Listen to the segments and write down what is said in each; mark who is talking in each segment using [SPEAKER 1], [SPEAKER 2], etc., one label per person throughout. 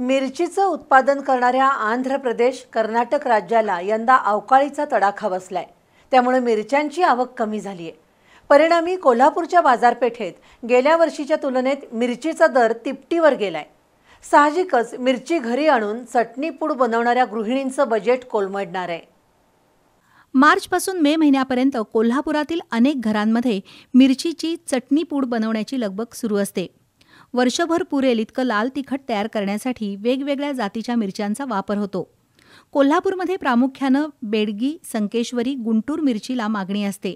[SPEAKER 1] मिरचीचं उत्पादन करणाऱ्या आंध्र प्रदेश कर्नाटक राज्याला यंदा अवकाळीचा तडाखा बसलाय त्यामुळे मिरच्यांची आवक कमी झाली आहे परिणामी कोल्हापूरच्या बाजारपेठेत गेल्या वर्षीच्या तुलनेत मिरचीचा दर तिपटीवर गेलाय साहजिकच मिरची घरी आणून चटणीपूड बनवणाऱ्या गृहिणींचं बजेट कोलमडणार आहे
[SPEAKER 2] मार्चपासून मे महिन्यापर्यंत कोल्हापुरातील अनेक घरांमध्ये मिरचीची चटणीपूड बनवण्याची लगबग सुरू असते वर्षभर पुरेल इतकं लाल तिखट तयार करण्यासाठी वेगवेगळ्या जातीच्या मिरच्यांचा वापर होतो कोल्हापूरमध्ये प्रामुख्यानं बेडगी संकेश्वरी गुंटूर मिरचीला मागणी असते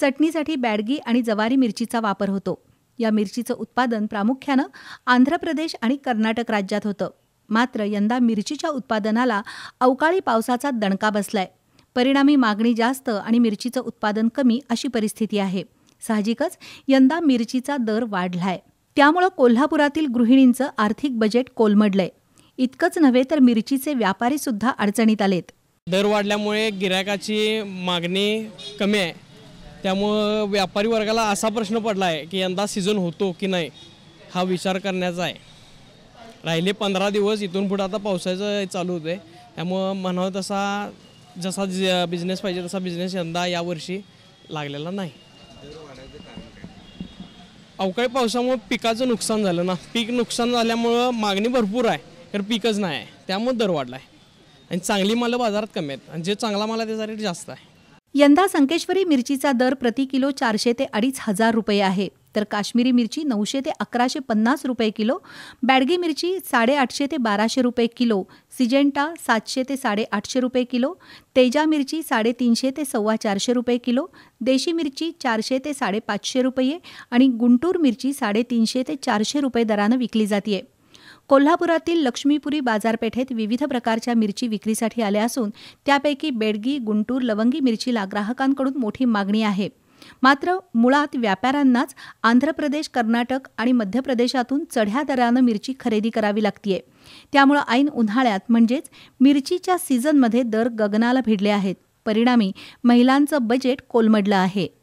[SPEAKER 2] चटणीसाठी बॅडगी आणि जवारी मिरचीचा वापर होतो या मिरचीचं उत्पादन प्रामुख्यानं आंध्र प्रदेश आणि कर्नाटक राज्यात होतं मात्र यंदा मिरचीच्या उत्पादनाला अवकाळी पावसाचा दणका बसलाय परिणामी मागणी जास्त आणि मिरचीचं उत्पादन कमी अशी परिस्थिती आहे साहजिकच यंदा मिरचीचा दर वाढलाय त्यामुळं कोल्हापुरातील गृहिणींचं आर्थिक बजेट कोलमडलंय इतकंच नव्हे तर मिरचीचे व्यापारी सुद्धा अडचणीत आलेत
[SPEAKER 3] दर वाढल्यामुळे गिरायकाची मागणी कमी आहे त्यामुळं व्यापारी वर्गाला असा प्रश्न पडला आहे की यंदा सीझन होतो की नाही हा विचार करण्याचा आहे राहिले पंधरा दिवस इथून पुढे आता पावसाचं चालू आहे त्यामुळं म्हणावं तसा जसा बिझनेस पाहिजे तसा बिझनेस यंदा यावर्षी लागलेला नाही अवकाळी पावसामुळं पिकाचं नुकसान झालं ना पीक नुकसान झाल्यामुळं मागणी भरपूर आहे कारण पिकच नाही आहे त्यामुळं दर वाढला आहे आणि चांगली मालं बाजारात कमी आहेत आणि जे चांगला माल त्याचा रेट जास्त आहे
[SPEAKER 2] यंदा संकेश्वरी मिरचीचा दर प्रति किलो चारशे ते अडीच हजार रुपये आहे तर काश्मीरी मिरची नऊशे ते अकराशे पन्नास रुपये किलो बॅडगी मिरची साडेआठशे ते बाराशे रुपये किलो सिजेंटा सातशे ते साडेआठशे रुपये किलो तेजा मिरची साडेतीनशे ते सव्वा चारशे रुपये किलो देशी मिरची चारशे ते साडेपाचशे रुपये आणि गुंटूर मिरची साडेतीनशे ते चारशे रुपये दरानं विकली जाते कोल्हापुरातील लक्ष्मीपुरी बाजारपेठेत विविध प्रकारच्या मिरची विक्रीसाठी आल्या असून त्यापैकी बेडगी गुंटूर लवंगी मिरचीला ग्राहकांकडून मोठी मागणी आहे मात्र मुळात व्यापाऱ्यांनाच आंध्र प्रदेश कर्नाटक आणि मध्य प्रदेशातून चढ्या दरानं मिरची खरेदी करावी लागतीये त्यामुळं ऐन उन्हाळ्यात म्हणजेच मिरचीच्या सीझनमध्ये दर गगनाला भिडले आहेत परिणामी महिलांचं बजेट कोलमडलं आहे